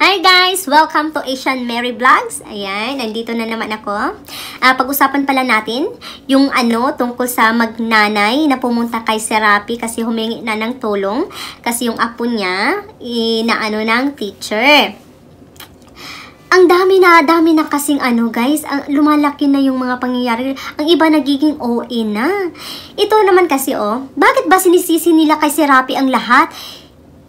Hi guys! Welcome to Asian Mary Vlogs. Ayan, nandito na naman ako. Uh, Pag-usapan pala natin yung ano tungkol sa magnanay na pumunta kay Serapi kasi humingi na ng tulong kasi yung apo niya inaano ng teacher. Ang dami na, dami na kasing ano guys, ang, lumalaki na yung mga pangyayari. Ang iba nagiging OA na. Ito naman kasi oh, bakit ba sinisisi nila kay Serapi ang lahat?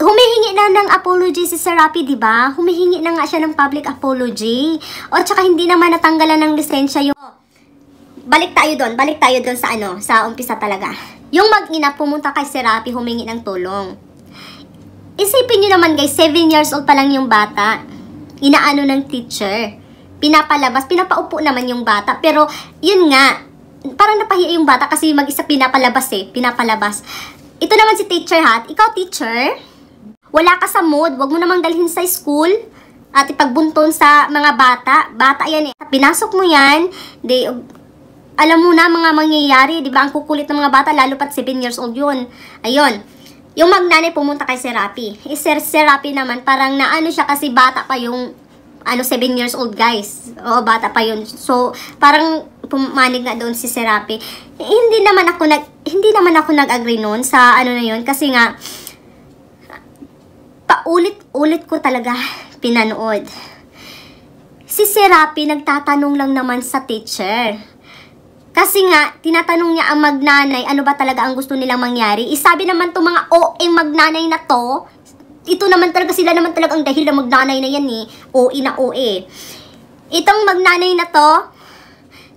humihingi na ng apology si Sarapi, di ba? Humihingi na nga siya ng public apology. O tsaka hindi naman natanggalan ng lisensya yung... Balik tayo doon, balik tayo doon sa ano, sa umpisa talaga. Yung mag-ina pumunta kay Serapi humingi ng tulong. Isipin nyo naman guys, 7 years old pa lang yung bata. Inaano ng teacher. Pinapalabas, pinapaupo naman yung bata. Pero yun nga, parang napahiya yung bata kasi mag-isa pinapalabas eh, pinapalabas. Ito naman si teacher hat. Ikaw teacher, wala ka sa mood, wag mo namang dalhin sa school at ipagbunton sa mga bata. Bata yan eh. Pinasok mo yan, di, alam mo na mga mangyayari, di ba? Ang kukulit ng mga bata, lalo pat 7 years old yun. Ayun. Yung magnanay pumunta kay Serapi. Eh, Sir Serapi naman, parang naano siya kasi bata pa yung ano, 7 years old, guys. O, bata pa yun. So, parang pumanig nga doon si Serapi. Eh, hindi naman ako nag hindi naman ako nag-agree noon sa ano na yun kasi nga paulit-ulit ko talaga pinanood. Si Serapi nagtatanong lang naman sa teacher. Kasi nga, tinatanong niya ang magnanay, ano ba talaga ang gusto nilang mangyari? Isabi eh, naman to mga OE magnanay na to, ito naman talaga sila naman talaga ang dahil na magnanay na yan eh. OE na OA. Itong magnanay na to,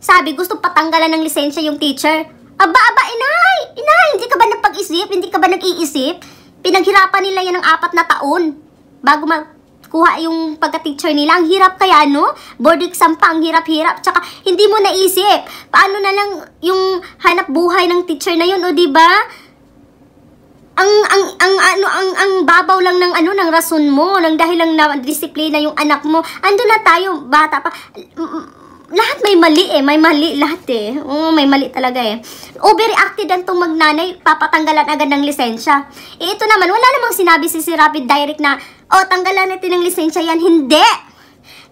sabi gusto patanggalan ng lisensya yung teacher. Aba, aba, inay! Inay, hindi ka ba napag-isip? Hindi ka ba nag-iisip? Pinaghirapan nila yan ng apat na taon bago magkuha yung pagka-teacher nila. Ang hirap kaya, no? Board exam pa, ang hirap-hirap. Tsaka, hindi mo naisip. Paano na lang yung hanap buhay ng teacher na yun, o ba? Diba? ang ang ang ano ang ang babaw lang ng ano ng rason mo, ng dahil lang na disiplina yung anak mo. Ando na tayo bata pa mm, mm lahat may mali eh. May mali lahat eh. Oo, may mali talaga eh. Overreacted ang tong magnanay, papatanggalan agad ng lisensya. Eh, ito naman, wala namang sinabi si Sir Rapid Direct na, oh, tanggalan natin ng lisensya yan. Hindi!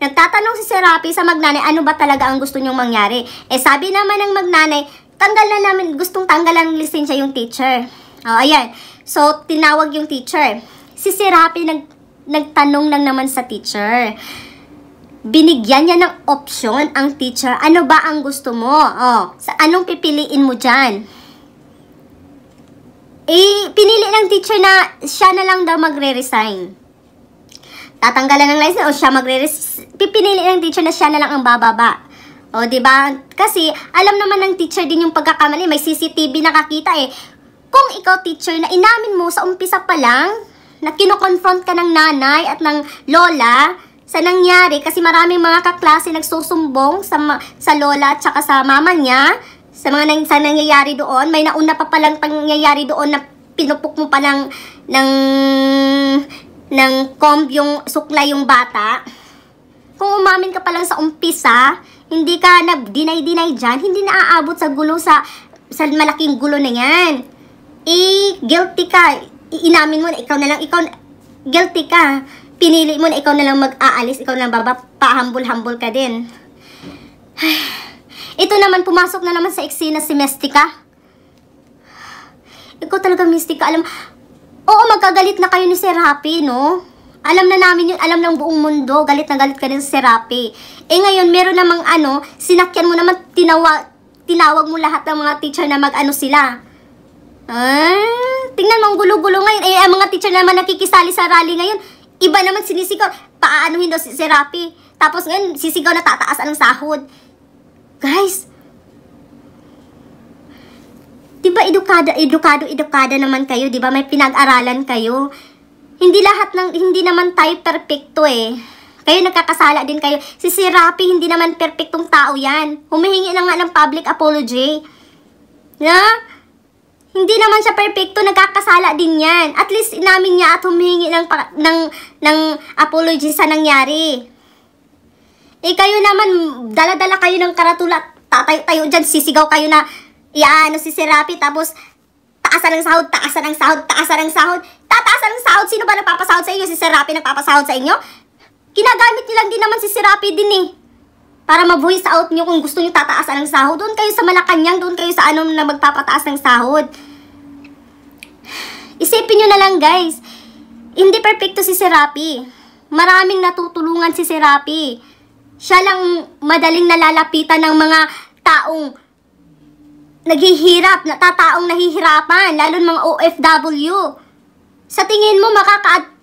Nagtatanong si Sir Rapid sa magnanay, ano ba talaga ang gusto niyong mangyari? Eh sabi naman ng magnanay, tanggal na namin, gustong tanggalan ng lisensya yung teacher. oh, ayan. So, tinawag yung teacher. Si Serapi nag, nagtanong lang naman sa teacher binigyan niya ng option ang teacher, ano ba ang gusto mo? Oh, sa anong pipiliin mo dyan? Eh, pinili ng teacher na siya na lang daw magre-resign. Tatanggalan ng license o siya magre-resign. Pipinili ng teacher na siya na lang ang bababa. O, oh, di ba? Kasi, alam naman ng teacher din yung pagkakamali. May CCTV nakakita eh. Kung ikaw, teacher, na inamin mo sa umpisa pa lang, na kinoconfront ka ng nanay at ng lola, sa nangyari kasi maraming mga kaklase nagsusumbong sa, sa lola at saka sa mama niya sa mga nang, sa nangyayari doon. May nauna pa palang pangyayari doon na pinupok mo pa ng, ng, ng comb yung suklay yung bata. Kung umamin ka pa lang sa umpisa, hindi ka na dinay deny dyan, hindi na aabot sa gulo sa, sa malaking gulo na yan. Eh, guilty ka. Inamin mo na ikaw na lang, ikaw, guilty ka pinili mo na ikaw na lang mag-aalis, ikaw na lang baba, pahambol-hambol ka din. ito naman, pumasok na naman sa eksena si Mestika. Ikaw talaga, Mestika, alam, oo, magkagalit na kayo ni Serapi, no? Alam na namin yun, alam ng buong mundo, galit na galit ka rin sa Serapi. Eh ngayon, meron namang ano, sinakyan mo naman, tinawa, tinawag mo lahat ng mga teacher na mag-ano sila. Ah, tingnan mo ang gulo-gulo ngayon. Eh, ang mga teacher naman nakikisali sa rally ngayon, Iba naman sinisigaw. paanuhin daw si, si Tapos ngayon, sisigaw na tataas ang sahod. Guys, Diba edukado, edukado, edukado naman kayo, diba? May pinag-aralan kayo. Hindi lahat ng hindi naman tayo perpekto eh. Kayo nagkakasala din kayo. Si si hindi naman perpektong tao 'yan. Humihingi na nga ng public apology. Na? Hindi naman siya perfecto, nagkakasala din yan. At least inamin niya at humihingi ng, ng, ng apology sa nangyari. Eh kayo naman, daladala kayo ng karatula, tatayo-tayo dyan, sisigaw kayo na, iano si Serapi, tapos taasan ng sahod, taasan ng sahod, taasan ng sahod, tataasan ng sahod, sino ba nagpapasahod sa inyo? Si Serapi nagpapasahod sa inyo? Kinagamit nilang din naman si Serapi din eh para ma-voice out nyo kung gusto nyo tataasan ng sahod. Doon kayo sa Malacanang, doon kayo sa anong na magpapataas ng sahod. Isipin nyo na lang guys, hindi perfecto si Serapi. Maraming natutulungan si Serapi. Siya lang madaling nalalapitan ng mga taong naghihirap, natataong nahihirapan, lalo ng mga OFW. Sa tingin mo, makaka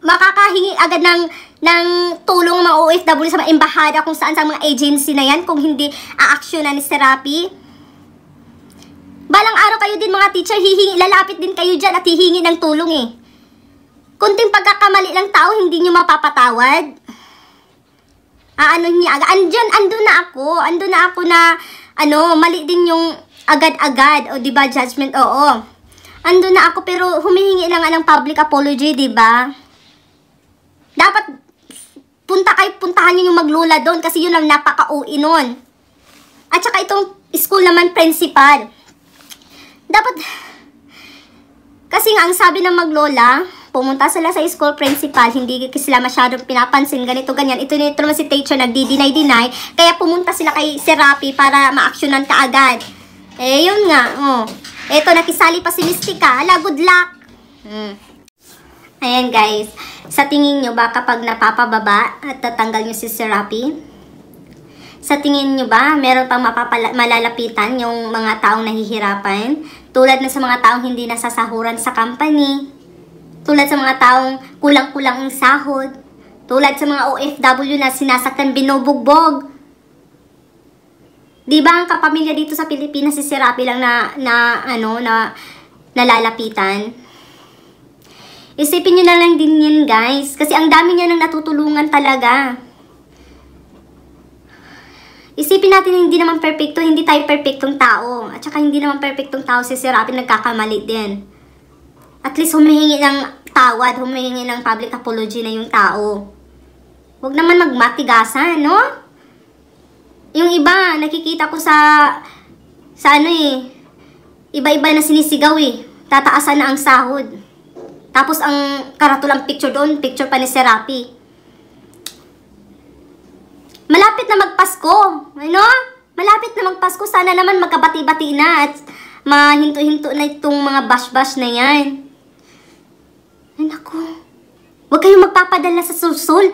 makakahingi agad ng ng tulong ng mga OFW sa mga embahada kung saan sa mga agency na yan kung hindi aaksyonan ni therapy. Balang araw kayo din mga teacher, hihingi, lalapit din kayo dyan at hihingi ng tulong eh. Kunting pagkakamali ng tao, hindi nyo mapapatawad. Aano ah, agad? andyan, andun na ako, Ando na ako na, ano, mali din yung agad-agad, o di ba judgment, oo. Andun na ako, pero humihingi lang nga ng public apology, di ba Dapat, Punta kayo, puntahan nyo yung maglula doon kasi yun ang napaka-OE nun. At saka itong school naman principal. Dapat, kasi nga ang sabi ng maglola, pumunta sila sa school principal, hindi sila masyadong pinapansin, ganito, ganyan. Ito nito naman si teacher, nagdi-deny-deny. Kaya pumunta sila kay si Rapi para ma-actionan ka agad. Eh, yun nga, oh. Eto, nakisali pa si Mystica. Ala, good luck. Hmm. Ayan guys, sa tingin nyo ba kapag napapababa at tatanggal nyo si Serapi? Sa tingin nyo ba, meron pang malalapitan yung mga taong nahihirapan? Tulad na sa mga taong hindi nasasahuran sa company, tulad sa mga taong kulang-kulang ang sahod, tulad sa mga OFW na sinasaktan binubugbog. Di ba ang kapamilya dito sa Pilipinas si Serapi lang na, na ano na nalalapitan? Isipin nyo na lang din yun, guys. Kasi ang dami niya nang natutulungan talaga. Isipin natin hindi naman perfecto, hindi tayo perfectong tao. At saka hindi naman perfectong tao si Sir nagkakamali din. At least humihingi ng tawad, humihingi ng public apology na yung tao. Huwag naman magmatigasan, no? Yung iba, nakikita ko sa, sa ano eh, iba-iba na sinisigaw eh. Tataasan na ang sahod. Tapos ang karatulang picture doon, picture pa ni Serapi. Malapit na magpasko, ano? Malapit na magpasko, sana naman magkabati-bati na at mahinto-hinto na itong mga bash-bash na yan. Ay, naku. Huwag kayong magpapadala sa susul.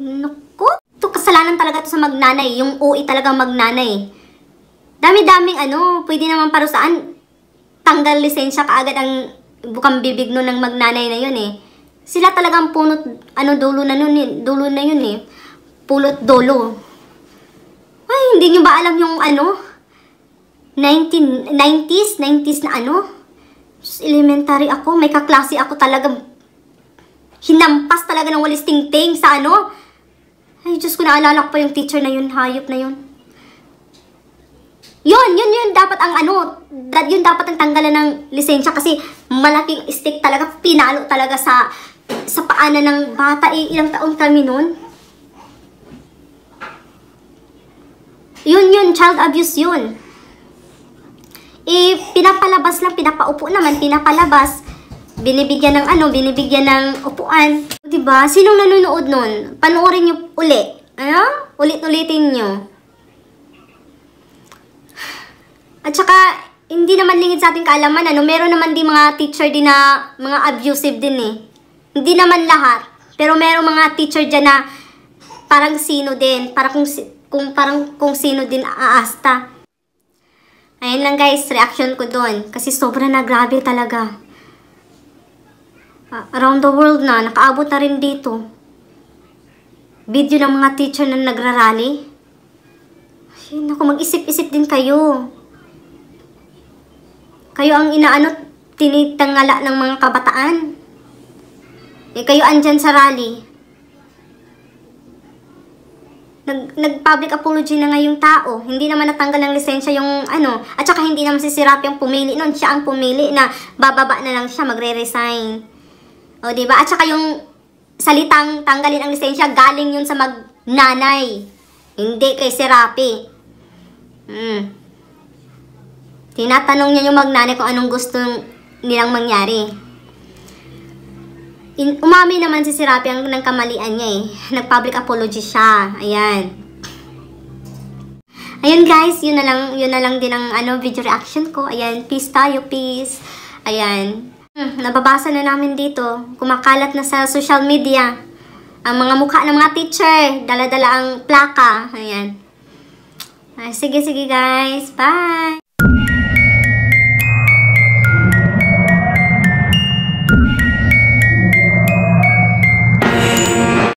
Naku. Ito, kasalanan talaga to sa magnanay. Yung OE talaga magnanay. Dami-daming ano, pwede naman parusaan. Tanggal lisensya kaagad ang bukang bibig nun ng magnanay na yun eh. Sila talagang punot, ano, dulo na, nun, eh. dulo na yun eh. Pulot dulo. Ay, hindi nyo ba alam yung ano? 19, 90s? 90s na ano? elementary ako. May kaklase ako talagang hinampas talaga ng walis tingting sa ano. Ay, Diyos ko, naalala ko pa yung teacher na yun. Hayop na yun. Yun, yun, yun dapat ang ano, yun dapat ang tanggalan ng lisensya kasi malaking stick talaga, pinalo talaga sa, sa paanan ng bata. Eh, ilang taon kami nun. Yun yun, child abuse yun. Eh, pinapalabas lang, pinapaupo naman, pinapalabas. Binibigyan ng ano, binibigyan ng upuan. ba diba? Sinong nanonood nun? Panoorin nyo uli. Ano? Ulit-ulitin nyo. At saka, hindi naman lingid sa ating kaalaman, ano, meron naman din mga teacher din na mga abusive din eh. Hindi naman lahat, pero meron mga teacher dyan na parang sino din, para kung, kung parang kung sino din aasta. Ayan lang guys, reaction ko doon. Kasi sobra na grabe talaga. Uh, around the world na, nakaabot na rin dito. Video ng mga teacher na nagrarally. Ayun ako, mag-isip-isip din kayo. Kayo ang inaano, tinitangala ng mga kabataan. Eh, kayo andyan sa rally. Nag, nag-public apology na nga yung tao. Hindi naman natanggal ng lisensya yung ano. At saka hindi naman si Sirap yung pumili noon. Siya ang pumili na bababa na lang siya, magre-resign. O, diba? At saka yung salitang tanggalin ang lisensya, galing yun sa magnanay. Hindi kay Serapi. Hmm. Tinatanong niya yung magnanay kung anong gusto nilang mangyari. In, umami naman si Sirapi ang ng kamalian niya eh. Nag-public apology siya. Ayan. Ayan guys, yun na lang, yun na lang din ang ano, video reaction ko. Ayan, peace tayo, peace. Ayan. Hmm, nababasa na namin dito. Kumakalat na sa social media. Ang mga mukha ng mga teacher. Dala-dala ang plaka. Ayan. Ay, sige, sige guys. Bye!